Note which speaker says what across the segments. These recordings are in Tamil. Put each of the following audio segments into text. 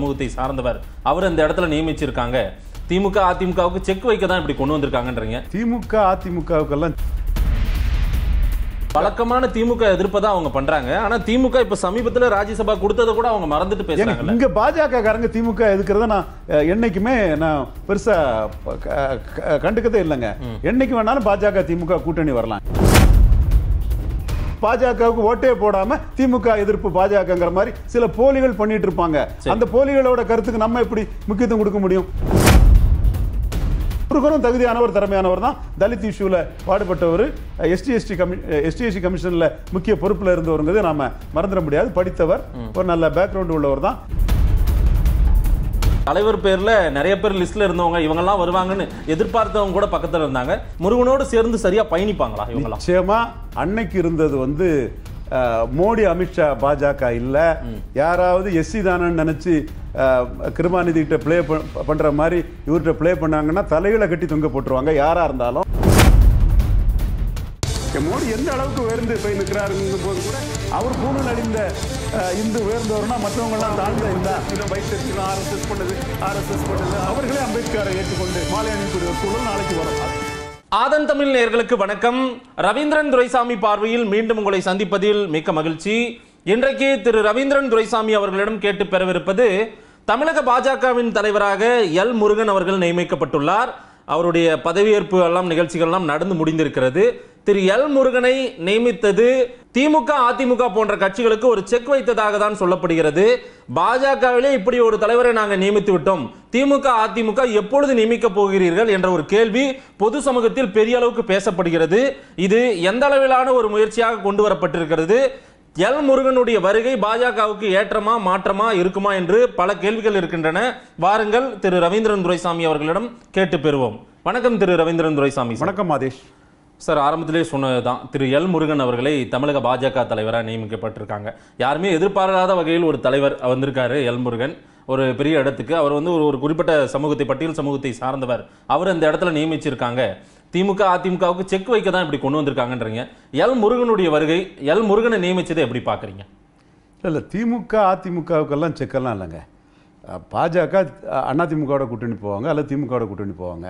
Speaker 1: முஸ்லீம் சமூகத்தை சார்ந்தவர் அவர் அந்த இடத்துல நியமிச்சிருக்காங்க திமுக அதிமுகவுக்கு செக் வைக்க தான் இப்படி கொண்டு வந்திருக்காங்கன்றீங்க திமுக
Speaker 2: அதிமுகவுக்கெல்லாம்
Speaker 1: வழக்கமான திமுக எதிர்ப்பை தான் அவங்க பண்றாங்க ஆனா திமுக இப்ப சமீபத்துல ராஜ்யசபா கொடுத்ததை கூட அவங்க மறந்துட்டு பேசுறாங்க இங்க
Speaker 2: பாஜக காரங்க திமுக எதுக்குறத நான் என்னைக்குமே நான் பெருசா கண்டுக்கதே இல்லைங்க என்னைக்கு வேணாலும் பாஜக திமுக கூட்டணி வரலாம் பாஜகவுக்கு ஓட்டே போடாம திமுக எதிர்ப்பு பாஜகங்கிற மாதிரி சில போலிகள் பண்ணிட்டு இருப்பாங்க அந்த போலிகளோட கருத்துக்கு நம்ம எப்படி முக்கியத்துவம் கொடுக்க முடியும் ஒருவரும் தகுதியானவர் திறமையானவர் தான் தலித் இஷ்யூவில் பாடுபட்டவர் எஸ்டி எஸ்டி கமி எஸ்டி எஸ்டி கமிஷனில் முக்கிய பொறுப்பில் இருந்தவருங்கிறது நாம் மறந்துட முடியாது படித்தவர் ஒரு நல்ல பேக்ரவுண்ட் உள்ளவர் தான்
Speaker 1: தலைவர் பேரில் நிறைய பேர் லிஸ்ட்ல இருந்தவங்க இவங்கெல்லாம் வருவாங்கன்னு எதிர்பார்த்தவங்க கூட பக்கத்தில் இருந்தாங்க முருகனோடு
Speaker 2: சேர்ந்து சரியா பயணிப்பாங்களா இவங்கெல்லாம் நிச்சயமா அன்னைக்கு இருந்தது வந்து மோடி அமித்ஷா பாஜக இல்லை யாராவது எஸ்சி தானன்னு நினச்சி கிருமாநிதி கிட்ட பிளே பண்ற மாதிரி இவர்கிட்ட பிளே பண்ணாங்கன்னா தலையில கட்டி தொங்க போட்டுருவாங்க யாரா இருந்தாலும் மோடி எந்த அளவுக்கு உயர்ந்து போய் நிற்கிறாருன்னு போது கூட அவர் பூணல் அடிந்த இந்து உயர்ந்தவர்னா மற்றவங்கெல்லாம் தாழ்ந்த இந்த வைத்திருக்கணும் ஆர்எஸ்எஸ் பண்ணது பண்ணது அவர்களே அம்பேத்கரை ஏற்றுக்கொண்டு மாலை அணிக்கூடிய சூழல் நாளைக்கு வரும்
Speaker 1: ஆதன் தமிழ் நேர்களுக்கு வணக்கம் ரவீந்திரன் துரைசாமி பார்வையில் மீண்டும் உங்களை சந்திப்பதில் மிக்க மகிழ்ச்சி இன்றைக்கு திரு ரவீந்திரன் துரைசாமி அவர்களிடம் கேட்டு பெறவிருப்பது தமிழக பாஜகவின் தலைவராக எல் முருகன் அவர்கள் நியமிக்கப்பட்டுள்ளார் அவருடைய பதவியேற்பு எல்லாம் நிகழ்ச்சிகள்லாம் நடந்து முடிந்திருக்கிறது திரு எல் முருகனை நியமித்தது திமுக அதிமுக போன்ற கட்சிகளுக்கு ஒரு செக் வைத்ததாக தான் சொல்லப்படுகிறது பாஜகவிலே இப்படி ஒரு தலைவரை நாங்கள் நியமித்து விட்டோம் திமுக அதிமுக எப்பொழுது நியமிக்க போகிறீர்கள் என்ற ஒரு கேள்வி பொது சமூகத்தில் பெரிய அளவுக்கு பேசப்படுகிறது இது எந்த அளவிலான ஒரு முயற்சியாக கொண்டு வரப்பட்டிருக்கிறது எல் முருகனுடைய வருகை பாஜகவுக்கு ஏற்றமா மாற்றமா இருக்குமா என்று பல கேள்விகள் இருக்கின்றன வாருங்கள் திரு ரவீந்திரன் துரைசாமி அவர்களிடம் கேட்டு பெறுவோம் வணக்கம் திரு ரவீந்திரன் துரைசாமி வணக்கம் மாதேஷ் சார் ஆரம்பத்திலே சொன்னதுதான் திரு எல் முருகன் அவர்களை தமிழக பாஜக தலைவராக நியமிக்கப்பட்டிருக்காங்க யாருமே எதிர்பாராத வகையில் ஒரு தலைவர் வந்திருக்காரு எல் முருகன் ஒரு பெரிய இடத்துக்கு அவர் வந்து ஒரு ஒரு குறிப்பிட்ட சமூகத்தை பட்டியல் சமூகத்தை சார்ந்தவர் அவர் அந்த இடத்துல நியமிச்சிருக்காங்க திமுக அதிமுகவுக்கு செக் வைக்க தான் இப்படி கொண்டு வந்திருக்காங்கன்றீங்க எல் முருகனுடைய வருகை எல் முருகனை நியமித்ததை எப்படி பார்க்குறீங்க
Speaker 2: இல்லை திமுக அதிமுகவுக்கெல்லாம் செக்கெல்லாம் இல்லைங்க பாஜக திமுகவோட கூட்டணி போவாங்க அல்லது திமுகவோட கூட்டணி போவாங்க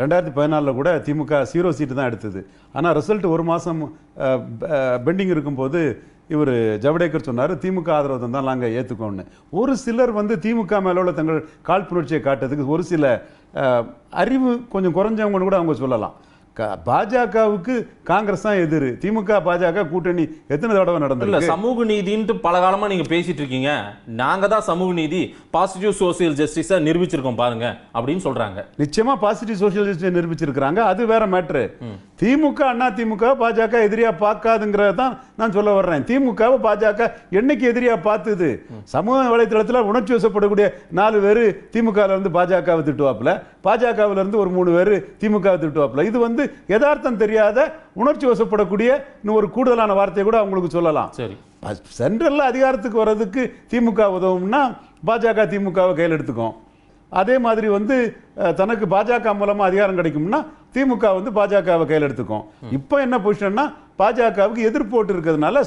Speaker 2: ரெண்டாயிரத்தி பதினாலில் கூட திமுக சீரோ சீட்டு தான் எடுத்தது ஆனால் ரிசல்ட் ஒரு மாதம் பெண்டிங் இருக்கும்போது இவர் ஜவடேகர் சொன்னார் திமுக ஆதரவு தான் நாங்கள் ஏற்றுக்கோம்னு ஒரு சிலர் வந்து திமுக மேலே உள்ள தங்கள் காழ்ப்புணர்ச்சியை காட்டுறதுக்கு ஒரு சில அறிவு கொஞ்சம் குறைஞ்சவங்கன்னு கூட அவங்க சொல்லலாம் பாஜகவுக்கு காங்கிரஸ் தான் எதிர் திமுக பாஜக கூட்டணி எத்தனை தடவை நடந்தது இல்லை சமூக
Speaker 1: நீதின்ட்டு பல காலமாக நீங்கள் பேசிட்டு இருக்கீங்க நாங்கள் தான் சமூக நீதி பாசிட்டிவ் சோசியல் ஜஸ்டிஸை
Speaker 2: நிரூபிச்சிருக்கோம் பாருங்க அப்படின்னு சொல்கிறாங்க நிச்சயமாக பாசிட்டிவ் சோசியல் ஜஸ்டிஸை நிரூபிச்சிருக்கிறாங்க அது வேற மேட்ரு திமுக அண்ணா திமுக பாஜக எதிரியாக பார்க்காதுங்கிறத தான் நான் சொல்ல வர்றேன் திமுகவை பாஜக என்னைக்கு எதிரியாக பார்த்துது சமூக வலைத்தளத்தில் உணர்ச்சி வசப்படக்கூடிய நாலு பேர் திமுகவிலேருந்து பாஜகவை பாஜகவில பாஜகவிலேருந்து ஒரு மூணு பேர் திமுகவை திட்டுவாப்புல இது வந்து வந்து யதார்த்தம் தெரியாத உணர்ச்சி வசப்படக்கூடிய இன்னும் ஒரு கூடுதலான வார்த்தையை கூட அவங்களுக்கு சொல்லலாம் சரி சென்ட்ரலில் அதிகாரத்துக்கு வர்றதுக்கு திமுக உதவும்னா பாஜக திமுகவை கையில் எடுத்துக்கும் அதே மாதிரி வந்து தனக்கு பாஜக மூலமாக அதிகாரம் கிடைக்கும்னா திமுக வந்து பாஜகவை கையில் எடுத்துக்கும் இப்போ என்ன பொசிஷன்னா பாஜகவுக்கு எதிர்ப்போட்டு இருக்கிறதுனால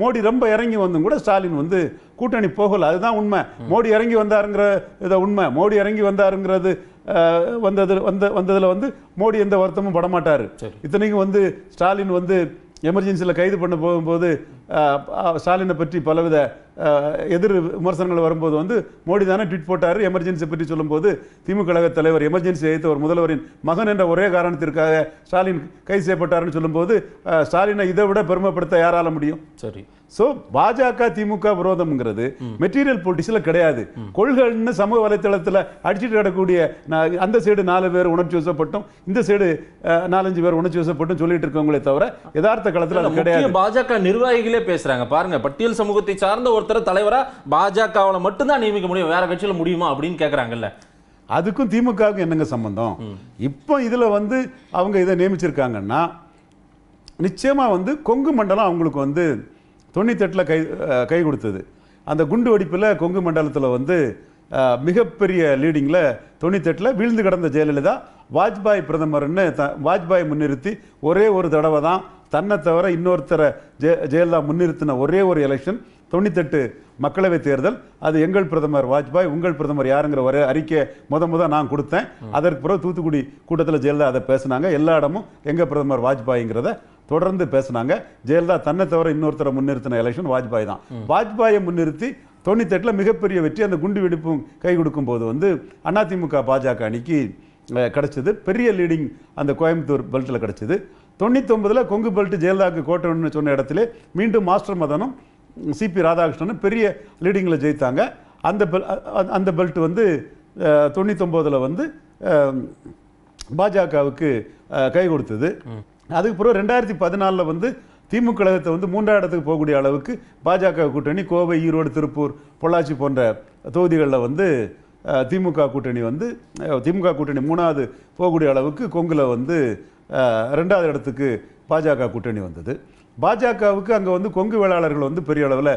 Speaker 2: மோடி ரொம்ப இறங்கி வந்தும் கூட ஸ்டாலின் வந்து கூட்டணி போகல அதுதான் உண்மை மோடி இறங்கி வந்தாருங்கிற இதை உண்மை மோடி இறங்கி வந்தாருங்கிறது வந்தது வந்த வந்ததில் வந்து மோடி எந்த வருத்தமும் படமாட்டார் இத்தனைக்கும் வந்து ஸ்டாலின் வந்து எமர்ஜென்சியில் கைது பண்ண போகும்போது ஸ்டாலினை பற்றி பலவித எதிர் விமர்சனங்கள் வரும்போது வந்து மோடி தானே ட்விட் போட்டார் எமர்ஜென்சி பற்றி சொல்லும்போது திமுக தலைவர் எமர்ஜென்சி எதிர்த்த ஒரு முதல்வரின் மகன் என்ற ஒரே காரணத்திற்காக ஸ்டாலின் கைது செய்யப்பட்டார்னு சொல்லும்போது ஸ்டாலினை இதை விட பெருமைப்படுத்த யாரால முடியும் சரி ஸோ பாஜக திமுக விரோதம்ங்கிறது மெட்டீரியல் பொலிட்டிக்ஸில் கிடையாது கொள்கைன்னு சமூக வலைத்தளத்தில் அடிச்சுட்டு கிடக்கூடிய அந்த சைடு நாலு பேர் உணர்ச்சி வசப்பட்டும் இந்த சைடு நாலஞ்சு பேர் உணர்ச்சி வசப்பட்டும் சொல்லிட்டு இருக்கவங்களே தவிர யதார்த்த காலத்தில் அது கிடையாது
Speaker 1: பாஜக நிர்வாகிகளே பேசுறாங்க பாருங்க பட்டியல் சமூகத்தை சார்ந்த ஒருத்தர் தலைவராக பாஜகவில் மட்டும்தான் நியமிக்க முடியும் வேற கட்சியில் முடியுமா அப்படின்னு கேட்குறாங்கல்ல
Speaker 2: அதுக்கும் திமுகவுக்கும் என்னங்க சம்பந்தம் இப்போ இதில் வந்து அவங்க இதை நியமிச்சிருக்காங்கன்னா நிச்சயமாக வந்து கொங்கு மண்டலம் அவங்களுக்கு வந்து தொண்ணூத்தெட்டில் கை கை கொடுத்தது அந்த குண்டு வெடிப்பில் கொங்கு மண்டலத்தில் வந்து மிகப்பெரிய லீடிங்கில் தொண்ணூத்தெட்டில் வீழ்ந்து கிடந்த ஜெயலலிதா வாஜ்பாய் பிரதமர்னு த வாஜ்பாய் முன்னிறுத்தி ஒரே ஒரு தடவை தான் தன்னை தவிர இன்னொருத்தரை ஜெ ஜெயலலிதா முன்னிறுத்தின ஒரே ஒரு எலெக்ஷன் தொண்ணூத்தெட்டு மக்களவைத் தேர்தல் அது எங்கள் பிரதமர் வாஜ்பாய் உங்கள் பிரதமர் யாருங்கிற ஒரே அறிக்கையை முத முத நான் கொடுத்தேன் அதற்கு பிறகு தூத்துக்குடி கூட்டத்தில் ஜெயலலிதா அதை பேசினாங்க எல்லா இடமும் எங்கள் பிரதமர் வாஜ்பாய்ங்கிறத தொடர்ந்து பேசினாங்க ஜெயலலிதா தன்னை தவிர இன்னொருத்தரை முன்னிறுத்தின எலெக்ஷன் வாஜ்பாய் தான் வாஜ்பாயை முன்னிறுத்தி தொண்ணூத்தெட்டில் மிகப்பெரிய வெற்றி அந்த குண்டு வெடிப்பும் கை கொடுக்கும் போது வந்து அதிமுக பாஜக அணிக்கு கிடச்சிது பெரிய லீடிங் அந்த கோயம்புத்தூர் பெல்ட்டில் கிடச்சிது தொண்ணூத்தொம்பதில் கொங்கு பெல்ட் ஜெயலலிதாவுக்கு கோட்டணும்னு சொன்ன இடத்துல மீண்டும் மாஸ்டர் மதனும் சிபி ராதாகிருஷ்ணனும் பெரிய லீடிங்கில் ஜெயித்தாங்க அந்த பெல் அந்த பெல்ட் வந்து தொண்ணூத்தொம்போதில் வந்து பாஜகவுக்கு கை கொடுத்தது அதுக்கு பிறகு ரெண்டாயிரத்தி பதினாலில் வந்து திமுக கழகத்தை வந்து மூன்றாம் இடத்துக்கு போகக்கூடிய அளவுக்கு பாஜக கூட்டணி கோவை ஈரோடு திருப்பூர் பொள்ளாச்சி போன்ற தொகுதிகளில் வந்து திமுக கூட்டணி வந்து திமுக கூட்டணி மூணாவது போகக்கூடிய அளவுக்கு கொங்கில் வந்து ரெண்டாவது இடத்துக்கு பாஜக கூட்டணி வந்தது பாஜகவுக்கு அங்கே வந்து கொங்கு வேளாளர்கள் வந்து பெரிய அளவில்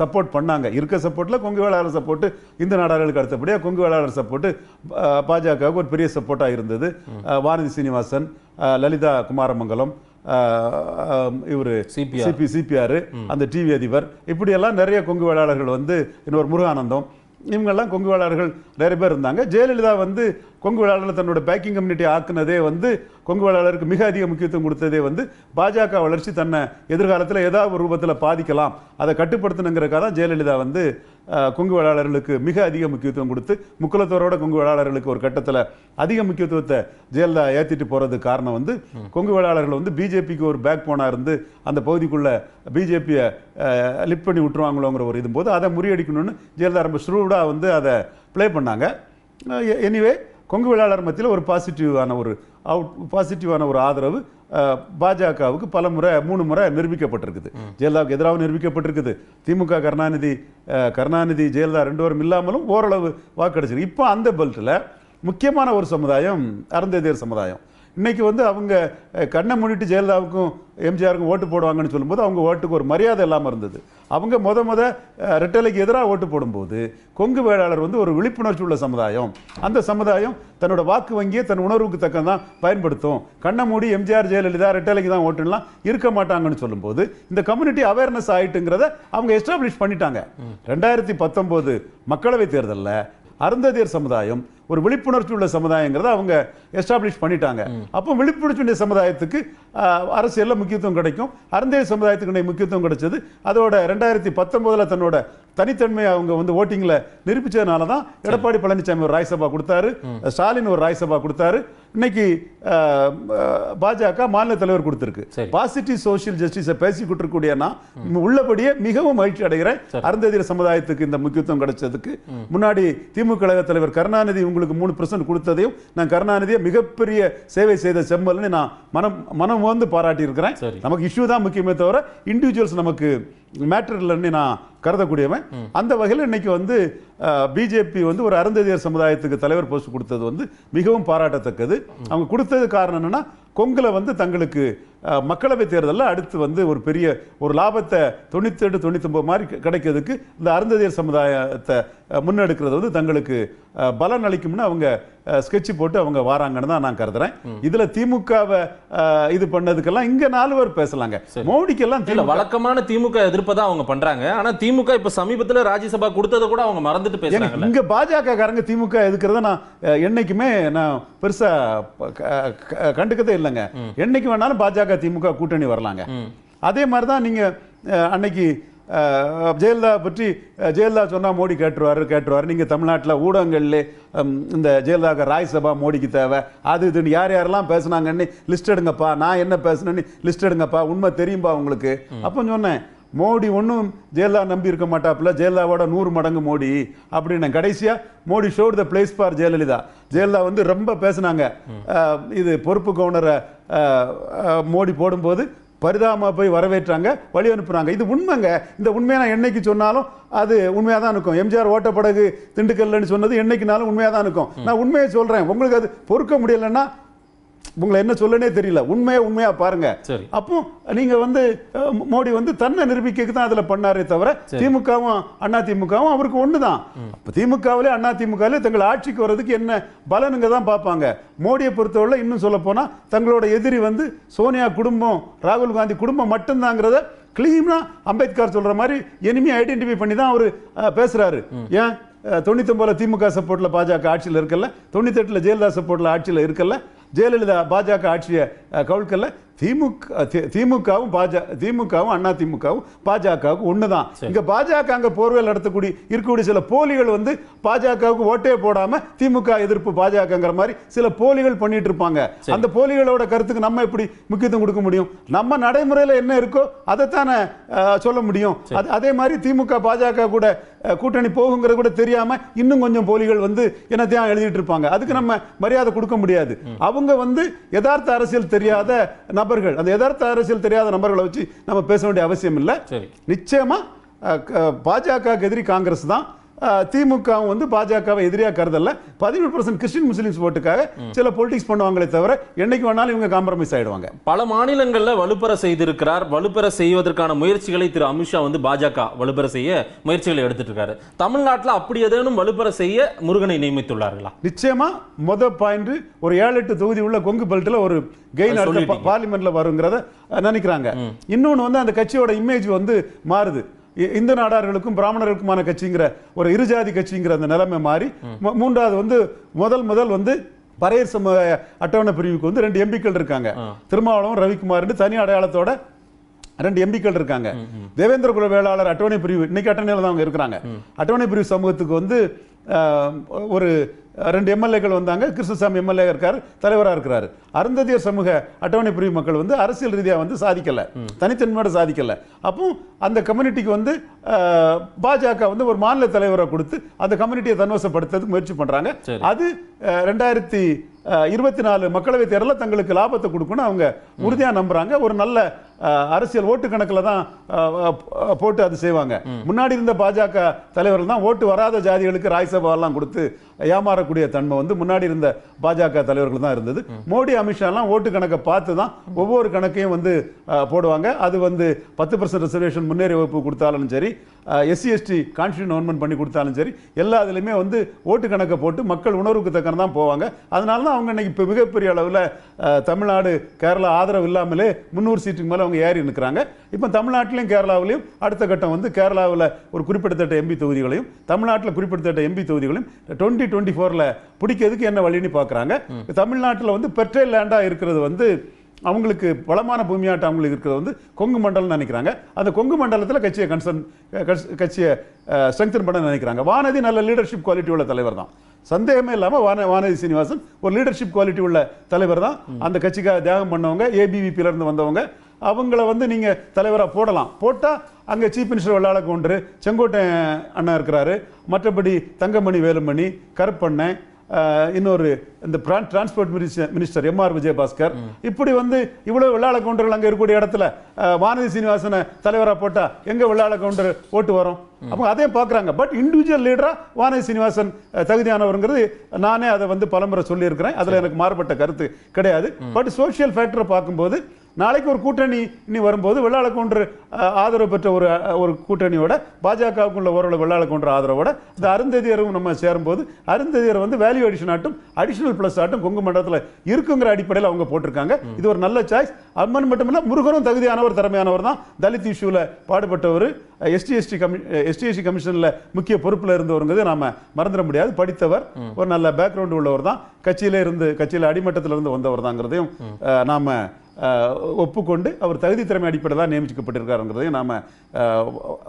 Speaker 2: சப்போர்ட் பண்ணாங்க இருக்க சப்போர்ட்டில் கொங்கு வேளாளர் சப்போர்ட்டு இந்த நாடாளுக்கு அடுத்தபடியாக கொங்கு வேளாளர் சப்போர்ட்டு பாஜகவுக்கு ஒரு பெரிய சப்போர்ட்டாக இருந்தது வானதி சீனிவாசன் லலிதா குமாரமங்கலம் இவர் சிபி சிபி சிபிஆர் அந்த டிவி அதிபர் இப்படியெல்லாம் நிறைய கொங்கு வேளாளர்கள் வந்து இன்னொரு முருகானந்தம் இவங்கெல்லாம் கொங்கு வேளாளர்கள் நிறைய பேர் இருந்தாங்க ஜெயலலிதா வந்து கொங்கு வேளாளர் தன்னோட பேக்கிங் கம்யூனிட்டி ஆக்குனதே வந்து கொங்கு வேளாளருக்கு மிக அதிக முக்கியத்துவம் கொடுத்ததே வந்து பாஜக வளர்ச்சி தன்னை எதிர்காலத்தில் ஏதாவது ஒரு ரூபத்தில் பாதிக்கலாம் அதை கட்டுப்படுத்தணுங்கிறக்காக தான் ஜெயலலிதா வந்து கொங்கு வேளாளர்களுக்கு மிக அதிக முக்கியத்துவம் கொடுத்து முக்குலத்தோரோட கொங்கு வேளாளர்களுக்கு ஒரு கட்டத்தில் அதிக முக்கியத்துவத்தை ஜெயலலிதா ஏற்றிட்டு போகிறது காரணம் வந்து கொங்கு வேளாளர்கள் வந்து பிஜேபிக்கு ஒரு பேக் போனாக இருந்து அந்த பகுதிக்குள்ளே பிஜேபியை லிப் பண்ணி விட்டுருவாங்களோங்கிற ஒரு இது போது அதை முறியடிக்கணும்னு ஜெயலலிதா ரொம்ப ஸ்ரூடாக வந்து அதை ப்ளே பண்ணாங்க எனிவே கொங்கு வேளாளர் மத்தியில் ஒரு பாசிட்டிவான ஒரு அவுட் பாசிட்டிவான ஒரு ஆதரவு பாஜகவுக்கு பல முறை மூணு முறை நிரூபிக்கப்பட்டிருக்குது ஜெயலலிதாவுக்கு எதிராக நிரூபிக்கப்பட்டிருக்குது திமுக கருணாநிதி கருணாநிதி ஜெயலலிதா ரெண்டு பேரும் இல்லாமலும் ஓரளவு வாக்கெடுச்சிருக்கு இப்போ அந்த பெல்ட்டில் முக்கியமான ஒரு சமுதாயம் அருந்ததியர் சமுதாயம் இன்றைக்கி வந்து அவங்க கண்ணை முன்னிட்டு ஜெயலலிதாவுக்கும் எம்ஜிஆருக்கும் ஓட்டு போடுவாங்கன்னு சொல்லும்போது அவங்க ஓட்டுக்கு ஒரு மரியாதை இல்லாமல் இருந்தது அவங்க முத முத ரெட்டலைக்கு எதிராக ஓட்டு போடும்போது கொங்கு வேளாளர் வந்து ஒரு விழிப்புணர்ச்சி உள்ள சமுதாயம் அந்த சமுதாயம் தன்னோட வாக்கு வங்கியை தன் உணர்வுக்கு தக்க பயன்படுத்தும் கண்ணை மூடி எம்ஜிஆர் ஜெயலலிதா ரெட்டலைக்கு தான் ஓட்டுலாம் இருக்க மாட்டாங்கன்னு சொல்லும்போது இந்த கம்யூனிட்டி அவேர்னஸ் ஆகிட்டுங்கிறத அவங்க எஸ்டாப்ளிஷ் பண்ணிட்டாங்க ரெண்டாயிரத்தி பத்தொம்போது மக்களவைத் தேர்தலில் அருந்ததியர் சமுதாயம் ஒரு விழிப்புணர்ச்சி உள்ள சமுதாயங்கிறத அவங்க எஸ்டாப்ளிஷ் பண்ணிட்டாங்க அப்போ விழிப்புணர்ச்சி உடைய சமுதாயத்துக்கு அரசியலில் முக்கியத்துவம் கிடைக்கும் அருந்தே சமுதாயத்துக்கு முக்கியத்துவம் கிடைச்சது அதோட ரெண்டாயிரத்தி பத்தொன்பதில் தன்னோட தனித்தன்மையை அவங்க வந்து ஓட்டிங்கில் நிரூபித்ததுனால தான் எடப்பாடி பழனிசாமி ஒரு ராஜ்யசபா கொடுத்தாரு ஸ்டாலின் ஒரு ராஜ்யசபா கொடுத்தாரு இன்னைக்கு பாஜக மாநில தலைவர் கொடுத்திருக்கு பாசிட்டிவ் சோசியல் ஜஸ்டிஸை பேசிக்கிட்டு இருக்கக்கூடிய நான் உள்ளபடியே மிகவும் மகிழ்ச்சி அடைகிற அருந்ததியர் சமுதாயத்துக்கு இந்த முக்கியத்துவம் கிடைச்சதுக்கு முன்னாடி திமுக தலைவர் கருணாநிதி உங்களுக்கு உங்களுக்கு மூணு பர்சன்ட் கொடுத்ததையும் நான் கருணாநிதியை மிகப்பெரிய சேவை செய்த செம்மல்னு நான் மனம் மனம் வந்து பாராட்டியிருக்கிறேன் நமக்கு இஷ்யூ தான் முக்கியமே தவிர இண்டிவிஜுவல்ஸ் நமக்கு மேட்டர் இல்லைன்னு நான் கருதக்கூடியவன் அந்த வகையில் இன்னைக்கு வந்து பிஜேபி வந்து ஒரு அருந்ததியர் சமுதாயத்துக்கு தலைவர் போஸ்ட் கொடுத்தது வந்து மிகவும் பாராட்டத்தக்கது அவங்க கொடுத்தது காரணம் என்னன்னா கொங்கில் வந்து தங்களுக்கு மக்களவை தேர்தலில் அடுத்து வந்து ஒரு பெரிய ஒரு லாபத்தை தொண்ணூற்றி எட்டு தொண்ணூத்தொம்பது மாதிரி கிடைக்கிறதுக்கு இந்த அருந்ததியர் சமுதாயத்தை முன்னெடுக்கிறது வந்து தங்களுக்கு பலன் அளிக்கும்னு அவங்க ஸ்கெட்ச் போட்டு அவங்க வராங்கன்னு தான் நான் கருதுறேன் இதுல திமுகவை இது பண்ணதுக்கெல்லாம் இங்க நாலு பேர் பேசலாங்க மோடிக்கெல்லாம் எல்லாம் வழக்கமான திமுக எதிர்ப்பு தான் அவங்க பண்றாங்க ஆனா
Speaker 1: திமுக இப்ப சமீபத்துல ராஜ்யசபா கொடுத்ததை கூட அவங்க மறந்துட்டு பேசுறாங்க
Speaker 2: இங்க பாஜக காரங்க திமுக எதுக்குறத நான் என்னைக்குமே நான் பெருசா கண்டுக்கதே இல்லைங்க என்னைக்கு வேணாலும் பாஜக திமுக கூட்டணி வரலாங்க அதே மாதிரி தான் நீங்க அன்னைக்கு ஜெயலலிதா பற்றி ஜெயலலிதா சொன்னால் மோடி கேட்டுருவார் கேட்டுருவார் நீங்கள் தமிழ்நாட்டில் ஊடகங்கள்லே இந்த ஜெயலலிதாவுக்கு ராய் சபா மோடிக்கு தேவை அது இதுன்னு யார் யாரெல்லாம் பேசுனாங்கன்னு லிஸ்ட் எடுங்கப்பா நான் என்ன பேசுனேன்னு லிஸ்ட் எடுங்கப்பா உண்மை தெரியும்பா உங்களுக்கு அப்போ சொன்னேன் மோடி ஒன்றும் ஜெயலலா நம்பி இருக்க மாட்டாப்புல ஜெயலலாவோட நூறு மடங்கு மோடி அப்படின்னு கடைசியாக Modi showed the place for Jayalalithaa Jayalalithaa வந்து ரொம்ப பேசினாங்க இது பொறுப்பு கவுனரை மோடி போடும்போது பரிதாபமாக போய் வரவேற்றாங்க வழி அனுப்புகிறாங்க இது உண்மைங்க இந்த உண்மையை நான் என்னைக்கு சொன்னாலும் அது உண்மையாக தான் இருக்கும் எம்ஜிஆர் ஓட்டப்படகு திண்டுக்கல்லன்னு சொன்னது என்னைக்குனாலும் உண்மையாக தான் இருக்கும் நான் உண்மையை சொல்கிறேன் உங்களுக்கு அது பொறுக்க முடியலைன்னா உங்களை என்ன சொல்லனே தெரியல உண்மையா உண்மையா பாருங்க அப்போ நீங்க வந்து மோடி வந்து தன்னை நிரூபிக்க தான் அதுல பண்ணாரே தவிர திமுகவும் அண்ணா திமுகவும் அவருக்கு ஒண்ணுதான் திமுகவிலே அண்ணா திமுகவிலே தங்கள் ஆட்சிக்கு வர்றதுக்கு என்ன பலனுங்க தான் பார்ப்பாங்க மோடியை பொறுத்தவரை இன்னும் சொல்ல போனா தங்களோட எதிரி வந்து சோனியா குடும்பம் ராகுல் காந்தி குடும்பம் மட்டும்தாங்கிறத கிளீனா அம்பேத்கர் சொல்ற மாதிரி எனிமே ஐடென்டிஃபை பண்ணி தான் அவரு பேசுறாரு ஏன் தொண்ணூத்தி ஒன்பதுல திமுக சப்போர்ட்ல பாஜக ஆட்சியில் இருக்கல தொண்ணூத்தி எட்டுல ஜெயலலிதா சப்போர்ட்ல ஆட்சியில் இருக்கல ஜெயலலிதா பாஜக ஆட்சியை கவிழ்க்கல திமுக திமுகவும் பாஜக திமுகவும் அண்ணா திமுகவும் பாஜகவுக்கு ஒன்று தான் இங்கே பாஜக அங்கே போர்வேல் நடத்தக்கூடிய இருக்கக்கூடிய சில போலிகள் வந்து பாஜகவுக்கு ஓட்டே போடாமல் திமுக எதிர்ப்பு பாஜகங்கிற மாதிரி சில போலிகள் பண்ணிட்டு இருப்பாங்க அந்த போலிகளோட கருத்துக்கு நம்ம எப்படி முக்கியத்துவம் கொடுக்க முடியும் நம்ம நடைமுறையில் என்ன இருக்கோ அதைத்தானே சொல்ல முடியும் அது அதே மாதிரி திமுக பாஜக கூட கூட்டணி போகுங்கிறது கூட தெரியாமல் இன்னும் கொஞ்சம் போலிகள் வந்து என்னத்தையும் எழுதிட்டு இருப்பாங்க அதுக்கு நம்ம மரியாதை கொடுக்க முடியாது அவங்க வந்து யதார்த்த அரசியல் தெரியாத நபர் நபர்கள் அந்த எதார்த்த அரசியல் தெரியாத நபர்களை வச்சு நம்ம பேச வேண்டிய அவசியம் இல்லை நிச்சயமா பாஜக எதிரி காங்கிரஸ் தான் திமுகவும் வந்து பாஜகவை எதிரியாக கருதல பதினேழு பர்சன்ட் கிறிஸ்டின் முஸ்லீம்ஸ் ஓட்டுக்காக சில பொலிட்டிக்ஸ் பண்ணுவாங்களே தவிர என்னைக்கு வேணாலும் இவங்க காம்ப்ரமைஸ் ஆயிடுவாங்க
Speaker 1: பல மாநிலங்களில் வலுப்பெற செய்திருக்கிறார் வலுப்பெற செய்வதற்கான முயற்சிகளை திரு அமித்ஷா வந்து பாஜக வலுப்பெற செய்ய முயற்சிகளை எடுத்துட்டு இருக்காரு தமிழ்நாட்டில் அப்படி ஏதேனும் வலுப்பெற செய்ய முருகனை நியமித்துள்ளார்களா
Speaker 2: நிச்சயமா முத பாயிண்ட் ஒரு ஏழு எட்டு தொகுதி உள்ள கொங்கு பல்ட்டில் ஒரு கெயின் பார்லிமெண்ட்ல வருங்கிறத நினைக்கிறாங்க இன்னொன்று வந்து அந்த கட்சியோட இமேஜ் வந்து மாறுது இந்து நாடார்களுக்கும் பிராமணர்களுக்குமான கட்சிங்கிற ஒரு இருஜாதி கட்சிங்கிற அந்த நிலைமை மாறி மூன்றாவது வந்து முதல் முதல் வந்து பறையர் சமுதாய அட்டவணை பிரிவுக்கு வந்து ரெண்டு எம்பிக்கள் இருக்காங்க திருமாவளவன் ரவிக்குமார் தனி அடையாளத்தோட ரெண்டு எம்பிக்கள் இருக்காங்க தேவேந்திர குல வேளாளர் அட்டவணை பிரிவு இன்னைக்கு அட்டவணையில் தான் அவங்க இருக்கிறாங்க அட்டவணை பிரிவு சமூகத்துக்கு வந்து ஒரு ரெண்டு எம்எல்ஏக்கள் வந்தாங்க கிருஷ்ணசாமி எம்எல்ஏ இருக்கார் தலைவராக இருக்கிறார் அருந்ததிய சமூக அட்டவணை பிரிவு மக்கள் வந்து அரசியல் ரீதியாக வந்து சாதிக்கலை தனித்தன்மையோடு சாதிக்கலை அப்போ அந்த கம்யூனிட்டிக்கு வந்து பாஜக வந்து ஒரு மாநில தலைவரை கொடுத்து அந்த கம்யூனிட்டியை தன்வசப்படுத்துறது முயற்சி பண்ணுறாங்க அது ரெண்டாயிரத்தி இருபத்தி நாலு மக்களவைத் தேர்தலில் தங்களுக்கு லாபத்தை கொடுக்கணும்னு அவங்க உறுதியாக நம்புகிறாங்க ஒரு நல்ல அரசியல் ஓட்டு கணக்கில் தான் போட்டு அது செய்வாங்க முன்னாடி இருந்த பாஜக தலைவர்கள் தான் ஓட்டு வராத ஜாதிகளுக்கு ராஜ்யசபாலாம் கொடுத்து ஏமாறக்கூடிய தன்மை வந்து முன்னாடி இருந்த பாஜக தலைவர்கள் தான் இருந்தது மோடி அமித்ஷாலாம் ஓட்டு கணக்கை பார்த்து தான் ஒவ்வொரு கணக்கையும் வந்து போடுவாங்க அது வந்து பத்து பர்சன்ட் ரிசர்வேஷன் முன்னேறி வகுப்பு கொடுத்தாலும் சரி எஸ்சி எஸ்டி கான்ஸ்டியூன் கவர்மெண்ட் பண்ணி கொடுத்தாலும் சரி எல்லா இதுலையுமே வந்து ஓட்டு கணக்கை போட்டு மக்கள் உணர்வுக்கு தக்கன தான் போவாங்க அதனால தான் அவங்க இன்னைக்கு இப்போ மிகப்பெரிய அளவில் தமிழ்நாடு கேரளா ஆதரவு இல்லாமலே முந்நூறு சீட்டுக்கு மேலே அவங்க ஏறி நிற்கிறாங்க இப்போ தமிழ்நாட்டிலையும் கேரளாவிலையும் அடுத்த கட்டம் வந்து கேரளாவில் ஒரு குறிப்பிடத்தட்ட எம்பி தொகுதிகளையும் தமிழ்நாட்டில் குறிப்பிடத்தட்ட எம்பி தொகுதிகளையும் டுவெண்ட்டி டுவெண்ட்டி ஃபோரில் பிடிக்கிறதுக்கு என்ன வழின்னு பார்க்குறாங்க தமிழ்நாட்டில் வந்து பெட்ரோல் லேண்டாக இருக்கிறது வந்து அவங்களுக்கு வளமான பூமியாட்டம் அவங்களுக்கு இருக்கிறது வந்து கொங்கு மண்டலம் நினைக்கிறாங்க அந்த கொங்கு மண்டலத்தில் கட்சியை கன்சர்ன் கட்சியை ஸ்ட்ரெங்தன் பண்ண நினைக்கிறாங்க வானதி நல்ல லீடர்ஷிப் குவாலிட்டி உள்ள தலைவர் தான் சந்தேகமே இல்லாமல் வான வானதி சீனிவாசன் ஒரு லீடர்ஷிப் குவாலிட்டி உள்ள தலைவர் தான் அந்த கட்சிக்காக தியாகம் பண்ணவங்க ஏபிவிபியிலேருந்து வந்தவங்க அவங்கள வந்து நீங்கள் தலைவராக போடலாம் போட்டால் அங்கே சீஃப் மினிஸ்டர் வெள்ளாள கொண்டு செங்கோட்டை அண்ணா இருக்கிறாரு மற்றபடி தங்கமணி வேலுமணி கருப்பண்ணன் இன்னொரு இந்த டிரான்ஸ்போர்ட் மினிஸ்டர் எம்ஆர் விஜயபாஸ்கர் இப்படி வந்து இவ்வளவு வெள்ளாள கவுண்டர்கள் அங்கே இருக்கக்கூடிய இடத்துல வானதி சீனிவாசனை தலைவராக போட்டால் எங்கே வெள்ளாள கவுண்டர் ஓட்டு வரும் அப்போ அதையும் பார்க்குறாங்க பட் இண்டிவிஜுவல் லீடராக வானதி சீனிவாசன் தகுதியானவருங்கிறது நானே அதை வந்து பலமுறை சொல்லியிருக்கிறேன் அதில் எனக்கு மாறுபட்ட கருத்து கிடையாது பட் சோசியல் ஃபேக்டரை பார்க்கும்போது நாளைக்கு ஒரு கூட்டணி இனி வரும்போது வெள்ளாள கொன்று ஆதரவு பெற்ற ஒரு ஒரு கூட்டணியோட பாஜகவுக்குள்ள ஓரளவு வெள்ளாள கொன்று ஆதரவோட இந்த அருந்ததியரும் நம்ம சேரும்போது அருந்ததியர் வந்து வேல்யூ அடிஷன் ஆட்டும் அடிஷனல் ப்ளஸ் ஆட்டும் கொங்கு மண்டலத்தில் இருக்குங்கிற அடிப்படையில் அவங்க போட்டிருக்காங்க இது ஒரு நல்ல சாய்ஸ் அம்மன் மட்டுமில்ல முருகனும் தகுதியானவர் திறமையானவர் தான் தலித் இஷ்யூவில் பாடுபட்டவர் எஸ்டி எஸ்டி கமி எஸ்டி எஸ்டி கமிஷனில் முக்கிய பொறுப்பில் இருந்தவருங்கிறது நாம் மறந்துட முடியாது படித்தவர் ஒரு நல்ல பேக்ரவுண்டு உள்ளவர் தான் கட்சியிலே இருந்து கட்சியில் அடிமட்டத்தில் இருந்து வந்தவர் தாங்கிறதையும் நாம் ஒப்புக்கொண்டு அவர் தகுதி திறமை அடிப்படையில் தான் நியமிக்கப்பட்டிருக்காருங்கிறதையும் நாம்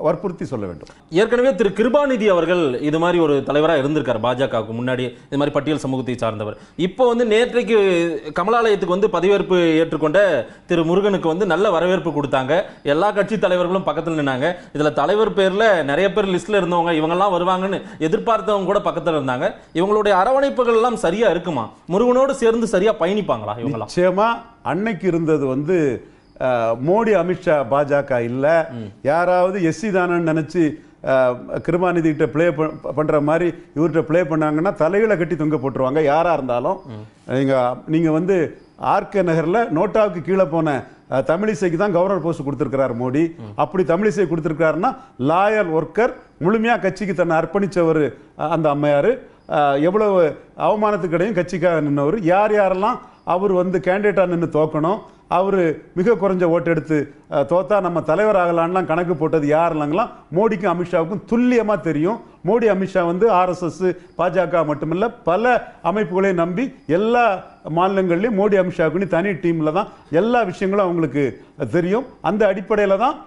Speaker 2: வற்புறுத்தி சொல்ல வேண்டும்
Speaker 1: ஏற்கனவே திரு கிருபாநிதி அவர்கள் இது மாதிரி ஒரு தலைவராக இருந்திருக்கார் பாஜகவுக்கு முன்னாடி இது மாதிரி பட்டியல் சமூகத்தை சார்ந்தவர் இப்போ வந்து நேற்றைக்கு கமலாலயத்துக்கு வந்து பதவியேற்பு ஏற்றுக்கொண்ட திரு முருகனுக்கு வந்து நல்ல வரவேற்பு கொடுத்தாங்க எல்லா கட்சி தலைவர்களும் பக்கத்தில் நின்னாங்க இதில் தலைவர் பேரில் நிறைய பேர் லிஸ்ட்டில் இருந்தவங்க இவங்கெல்லாம் வருவாங்கன்னு எதிர்பார்த்தவங்க கூட பக்கத்தில் இருந்தாங்க இவங்களுடைய அரவணைப்புகள் எல்லாம் சரியாக இருக்குமா
Speaker 2: முருகனோடு சேர்ந்து சரியாக பயணிப்பாங்களா இவங்களாம் நிச்சயமாக அன்னைக்கு இருந்தது வந்து மோடி அமித்ஷா பாஜக இல்லை யாராவது எஸ்சி தானன்னு நினச்சி கிருபாநிதிகிட்ட ப்ளே பண்ணுற மாதிரி இவர்கிட்ட ப்ளே பண்ணாங்கன்னா தலைகளை கட்டி தொங்க போட்டுருவாங்க யாராக இருந்தாலும் நீங்கள் நீங்கள் வந்து ஆர்கே நகரில் நோட்டாவுக்கு கீழே போன தமிழிசைக்கு தான் கவர்னர் போஸ்ட் கொடுத்துருக்கிறார் மோடி அப்படி தமிழிசை கொடுத்துருக்காருன்னா லாயல் ஒர்க்கர் முழுமையாக கட்சிக்கு தன்னை அர்ப்பணித்தவர் அந்த அம்மையார் எவ்வளவு அவமானத்துக்கிடையும் கட்சிக்காக நின்றவர் யார் யாரெல்லாம் அவர் வந்து கேண்டிடேட்டாக நின்று தோக்கணும் அவர் மிக குறைஞ்ச ஓட்டு எடுத்து தோத்தா நம்ம தலைவர் ஆகலான்லாம் கணக்கு போட்டது இல்லைங்களாம் மோடிக்கும் அமித்ஷாவுக்கும் துல்லியமாக தெரியும் மோடி அமித்ஷா வந்து ஆர்எஸ்எஸ் பாஜக மட்டுமல்ல பல அமைப்புகளையும் நம்பி எல்லா மாநிலங்கள்லையும் மோடி அமித்ஷாவுக்குன்னு தனி டீமில் தான் எல்லா விஷயங்களும் அவங்களுக்கு தெரியும் அந்த அடிப்படையில் தான்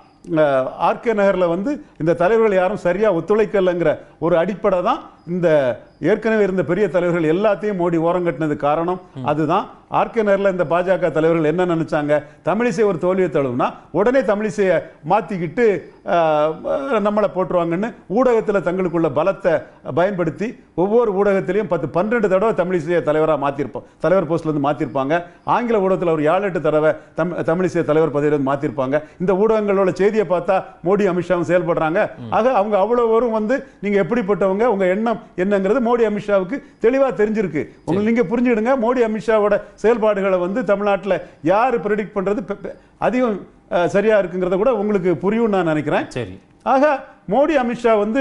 Speaker 2: ஆர்கே நகரில் வந்து இந்த தலைவர்கள் யாரும் சரியாக ஒத்துழைக்கலைங்கிற ஒரு அடிப்படை தான் இந்த ஏற்கனவே இருந்த பெரிய தலைவர்கள் எல்லாத்தையும் மோடி ஓரங்கட்டினது காரணம் அதுதான் ஆர்கே நேரில் இந்த பாஜக தலைவர்கள் என்ன நினைச்சாங்க தமிழிசை ஒரு தோல்வியை தழுவுனா உடனே தமிழிசையை மாத்திக்கிட்டு நம்மளை போட்டுருவாங்கன்னு ஊடகத்தில் தங்களுக்குள்ள பலத்தை பயன்படுத்தி ஒவ்வொரு ஊடகத்திலையும் பத்து பன்னெண்டு தடவை தமிழிசையை தலைவராக மாற்றிருப்போம் தலைவர் போஸ்ட்லேருந்து மாற்றிருப்பாங்க ஆங்கில ஊடகத்தில் ஒரு ஏழு எட்டு தடவை தம் தமிழிசையை தலைவர் பதவியிலிருந்து மாற்றிருப்பாங்க இந்த ஊடகங்களோட செய்தியை பார்த்தா மோடி அமித்ஷாவும் செயல்படுறாங்க ஆக அவங்க அவ்வளோ வரும் வந்து நீங்கள் எப்படிப்பட்டவங்க உங்கள் எண்ணம் திட்டம் என்னங்கிறது மோடி அமித்ஷாவுக்கு தெளிவாக தெரிஞ்சிருக்கு உங்களுக்கு நீங்கள் புரிஞ்சுடுங்க மோடி அமித்ஷாவோட செயல்பாடுகளை வந்து தமிழ்நாட்டில் யார் ப்ரெடிக்ட் பண்ணுறது அதிகம் சரியாக இருக்குங்கிறத கூட உங்களுக்கு புரியும் நான் நினைக்கிறேன் சரி ஆக மோடி அமித்ஷா வந்து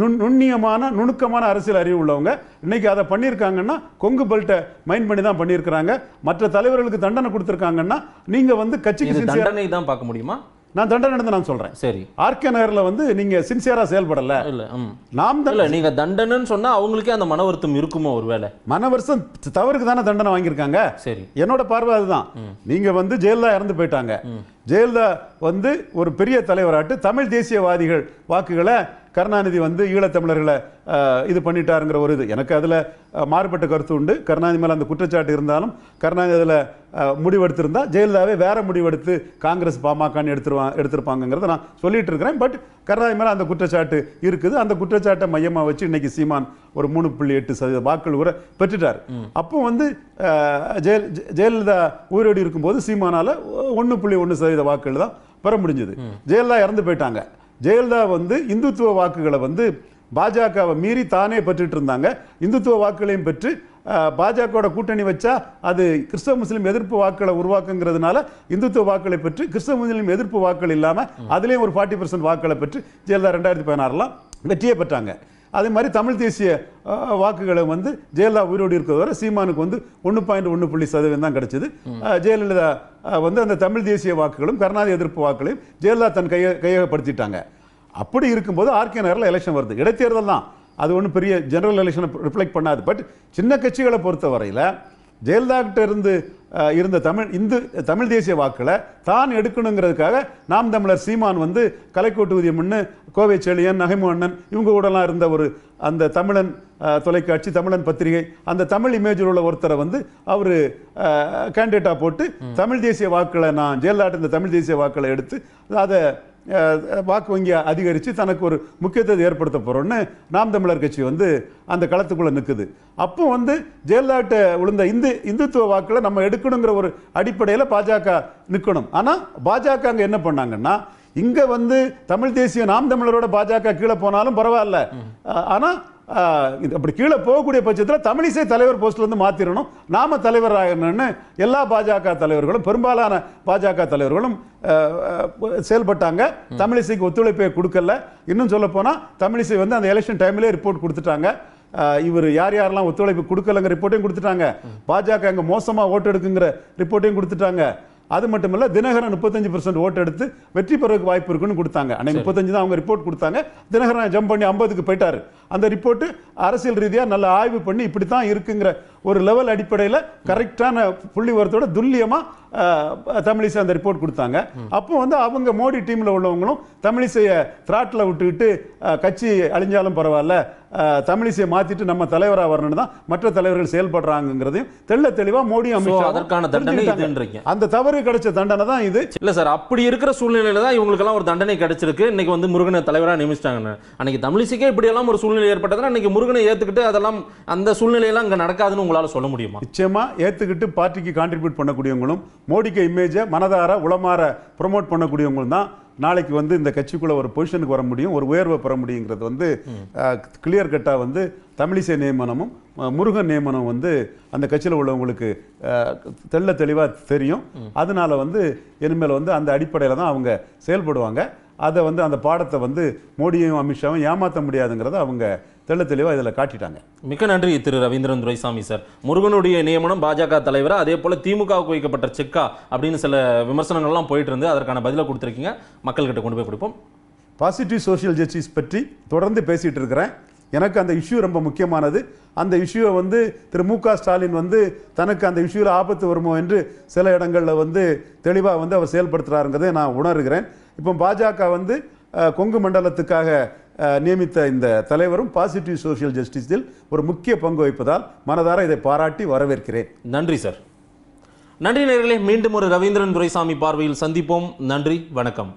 Speaker 2: நுண் நுண்ணியமான நுணுக்கமான அரசியல் அறிவு உள்ளவங்க இன்னைக்கு அதை பண்ணியிருக்காங்கன்னா கொங்கு பெல்ட்டை மைண்ட் பண்ணி தான் பண்ணியிருக்கிறாங்க மற்ற தலைவர்களுக்கு தண்டனை கொடுத்துருக்காங்கன்னா நீங்கள் வந்து கட்சிக்கு தண்டனை
Speaker 1: தான் பார்க்க முடியுமா
Speaker 2: நான் தண்டனை நடந்து நான் சொல்றேன் சரி ஆர்கே நகர்ல வந்து நீங்க
Speaker 1: சின்சியரா செயல்படல இல்ல நாம் இல்ல நீங்க தண்டனைன்னு சொன்னா அவங்களுக்கே அந்த மன வருத்தம் இருக்குமோ ஒருவேளை
Speaker 2: மன வருத்தம் தவறுக்கு தானே தண்டனை வாங்கியிருக்காங்க சரி என்னோட பார்வை அதுதான் நீங்க வந்து ஜெயலலிதா இறந்து போயிட்டாங்க ஜெயலலிதா வந்து ஒரு பெரிய தலைவராட்டு தமிழ் தேசியவாதிகள் வாக்குகளை கருணாநிதி வந்து ஈழத்தமிழர்களை இது பண்ணிட்டாருங்கிற ஒரு இது எனக்கு அதில் மாறுபட்ட கருத்து உண்டு கருணாநிதி மேலே அந்த குற்றச்சாட்டு இருந்தாலும் கருணாநிதி அதில் முடிவெடுத்திருந்தால் ஜெயலலிதாவே வேறு முடிவெடுத்து காங்கிரஸ் பாமகன்னு எடுத்துருவா எடுத்திருப்பாங்கிறத நான் சொல்லிட்டு இருக்கிறேன் பட் கருணாநிதி மேலே அந்த குற்றச்சாட்டு இருக்குது அந்த குற்றச்சாட்டை மையமாக வச்சு இன்னைக்கு சீமான் ஒரு மூணு புள்ளி எட்டு சதவீத வாக்கள் கூட பெற்றுட்டார் அப்போ வந்து ஜெயல் ஜெயலலிதா உயிரோடு இருக்கும்போது சீமானால் ஒன்று புள்ளி ஒன்று சதவீத வாக்குகள் தான் பெற முடிஞ்சது ஜெயலலிதா இறந்து போயிட்டாங்க ஜெயலலிதா வந்து இந்துத்துவ வாக்குகளை வந்து பாஜகவை மீறி தானே பெற்றுட்டு இருந்தாங்க இந்துத்துவ வாக்குகளையும் பெற்று பாஜகவோட கூட்டணி வச்சா அது கிறிஸ்தவ முஸ்லீம் எதிர்ப்பு வாக்குகளை உருவாக்குங்கிறதுனால இந்துத்துவ வாக்குகளை பெற்று கிறிஸ்தவ முஸ்லீம் எதிர்ப்பு வாக்குகள் இல்லாமல் அதுலேயும் ஒரு ஃபார்ட்டி பர்சன்ட் வாக்குகளை பெற்று ஜெயலலிதா ரெண்டாயிரத்தி பதினாறுலாம் வெற்றியே பெற்றாங்க அதே மாதிரி தமிழ் தேசிய வாக்குகளை வந்து ஜெயலலிதா உயிரோடு இருக்கிற வரை சீமானுக்கு வந்து ஒன்று பாயிண்ட் ஒன்று புள்ளி சதவீதம் தான் கிடைச்சது ஜெயலலிதா வந்து அந்த தமிழ் தேசிய வாக்குகளும் கருணாநிதி எதிர்ப்பு வாக்குகளையும் ஜெயலலிதா தன் கையை கையகப்படுத்திட்டாங்க அப்படி இருக்கும்போது ஆர்கே நகரில் எலெக்ஷன் வருது இடைத்தேர்தல் தான் அது ஒன்றும் பெரிய ஜெனரல் எலெக்ஷனை ரிஃப்ளெக்ட் பண்ணாது பட் சின்ன கட்சிகளை பொறுத்த வரையில் ஜெயலலிதாக்கிட்ட இருந்து இருந்த தமிழ் இந்து தமிழ் தேசிய வாக்களை தான் எடுக்கணுங்கிறதுக்காக நாம் தமிழர் சீமான் வந்து கலைக்கோட்டுவதியம் முன்னு கோவை செழியன் நகைமுகண்ணன் இவங்க கூடலாம் இருந்த ஒரு அந்த தமிழன் தொலைக்காட்சி தமிழன் பத்திரிகை அந்த தமிழ் இமேஜில் உள்ள ஒருத்தரை வந்து அவர் கேண்டிடேட்டாக போட்டு தமிழ் தேசிய வாக்களை நான் ஜெயலலிதா இந்த தமிழ் தேசிய வாக்களை எடுத்து அதை வாக்கு வங்கி அதிகரித்து தனக்கு ஒரு முக்கியத்துவத்தை ஏற்படுத்த போகிறோன்னு நாம் தமிழர் கட்சி வந்து அந்த களத்துக்குள்ளே நிற்குது அப்போ வந்து ஜெயலலிதாட்ட விழுந்த இந்து இந்துத்துவ வாக்கில் நம்ம எடுக்கணுங்கிற ஒரு அடிப்படையில் பாஜக நிற்கணும் ஆனால் பாஜக அங்கே என்ன பண்ணாங்கன்னா இங்கே வந்து தமிழ் தேசிய நாம் தமிழரோட பாஜக கீழே போனாலும் பரவாயில்ல ஆனால் இது அப்படி கீழே போகக்கூடிய பட்சத்தில் தமிழிசை தலைவர் வந்து மாற்றிடணும் நாம தலைவர் ஆகணும்னு எல்லா பாஜக தலைவர்களும் பெரும்பாலான பாஜக தலைவர்களும் செயல்பட்டாங்க தமிழிசைக்கு ஒத்துழைப்பை கொடுக்கல இன்னும் சொல்ல போனால் தமிழிசை வந்து அந்த எலெக்ஷன் டைம்லேயே ரிப்போர்ட் கொடுத்துட்டாங்க இவர் யார் யாரெல்லாம் ஒத்துழைப்பு கொடுக்கலங்கிற ரிப்போர்ட்டையும் கொடுத்துட்டாங்க பாஜக அங்கே மோசமாக ஓட்டு எடுக்குங்கிற ரிப்போர்ட்டையும் கொடுத்துட்டாங்க அது மட்டும் இல்லை தினகரன் முப்பத்தஞ்சு பர்சன்ட் ஓட்டு எடுத்து வெற்றி பெறதுக்கு வாய்ப்பு இருக்குன்னு கொடுத்தாங்க அன்னைக்கு முப்பத்தஞ்சு தான் அவங்க ரிப்போர்ட் கொடுத்தாங்க தினகரன் ஜம்ப் பண்ணி ஐம்பதுக்கு போயிட்டார் அந்த ரிப்போர்ட்டு அரசியல் ரீதியாக நல்ல ஆய்வு பண்ணி இப்படி தான் இருக்குங்கிற ஒரு லெவல் அடிப்படையில் கரெக்டான புள்ளி வரத்தோட துல்லியமாக தமிழிசை அந்த ரிப்போர்ட் கொடுத்தாங்க அப்போ வந்து அவங்க மோடி டீமில் உள்ளவங்களும் தமிழிசையை திராட்ல விட்டுக்கிட்டு கட்சி அழிஞ்சாலும் பரவாயில்ல தமிழிசையை மாற்றிட்டு நம்ம தலைவராக வரணும்னு தான் மற்ற தலைவர்கள் செயல்படுறாங்கிறதையும் தெள்ள தெளிவாக மோடி அமைச்சர் அதற்கான தண்டனை அந்த தவறு கிடைச்ச தண்டனை தான் இது
Speaker 1: இல்லை சார் அப்படி இருக்கிற சூழ்நிலையில தான் இவங்களுக்கெல்லாம் ஒரு தண்டனை கிடைச்சிருக்கு இன்னைக்கு வந்து முருகனை தலைவராக நியமிச்சிட்டாங்க அன்னைக்கு தமிழிசைக்கே இப்படியெல்லாம் ஒரு சூழ்நிலை ஏற்பட்டதுன்னா அன்னைக்கு முருகனை ஏற்றுக்கிட்டு அதெல்லாம் அந்த சூழ்நிலையெல்லாம் இங்க
Speaker 2: நடக்காதுன்னு உங்களால் சொல்ல முடியுமா நிச்சயமா ஏற்றுக்கிட்டு பார்ட்டிக்கு கான்ட்ரிபியூட் பண்ணக்கூடியவங்களும் மோடிக்கு இமேஜை மனதார உளமாற ப்ரொமோட் பண்ணக்கூடியவங்களும் தான் நாளைக்கு வந்து இந்த கட்சிக்குள்ள ஒரு பொசிஷனுக்கு வர முடியும் ஒரு உயர்வை பெற முடியுங்கிறது வந்து கிளியர் கட்டா வந்து தமிழிசை நியமனமும் முருகன் நியமனம் வந்து அந்த கட்சியில் உள்ளவங்களுக்கு தெள்ள தெளிவாக தெரியும் அதனால வந்து இனிமேல் வந்து அந்த அடிப்படையில் தான் அவங்க செயல்படுவாங்க அதை வந்து அந்த பாடத்தை வந்து மோடியும் அமித்ஷாவும் ஏமாற்ற முடியாதுங்கிறத அவங்க தெள்ள தெளிவாக இதில் காட்டிட்டாங்க
Speaker 1: மிக்க நன்றி திரு ரவீந்திரன் துரைசாமி சார் முருகனுடைய நியமனம் பாஜக தலைவராக அதே போல் திமுகவுக்கு வைக்கப்பட்ட செக்கா அப்படின்னு சில விமர்சனங்கள்லாம் போயிட்டு இருந்து அதற்கான பதிலை கொடுத்துருக்கீங்க மக்கள்கிட்ட கொண்டு போய் கொடுப்போம்
Speaker 2: பாசிட்டிவ் சோஷியல் ஜஸ்டிஸ் பற்றி தொடர்ந்து பேசிகிட்டு இருக்கிறேன் எனக்கு அந்த இஷ்யூ ரொம்ப முக்கியமானது அந்த இஷ்யூவை வந்து திரு மு ஸ்டாலின் வந்து தனக்கு அந்த இஷ்யூவில் ஆபத்து வருமோ என்று சில இடங்களில் வந்து தெளிவாக வந்து அவர் செயல்படுத்துகிறாருங்கிறதை நான் உணர்கிறேன் இப்போ பாஜக வந்து கொங்கு மண்டலத்துக்காக நியமித்த இந்த தலைவரும் பாசிட்டிவ் சோசியல் ஜஸ்டிஸில் ஒரு முக்கிய பங்கு வகிப்பதால் மனதார இதை பாராட்டி வரவேற்கிறேன் நன்றி சார்
Speaker 1: நன்றி நேர்களே மீண்டும் ஒரு ரவீந்திரன் துரைசாமி பார்வையில் சந்திப்போம் நன்றி வணக்கம்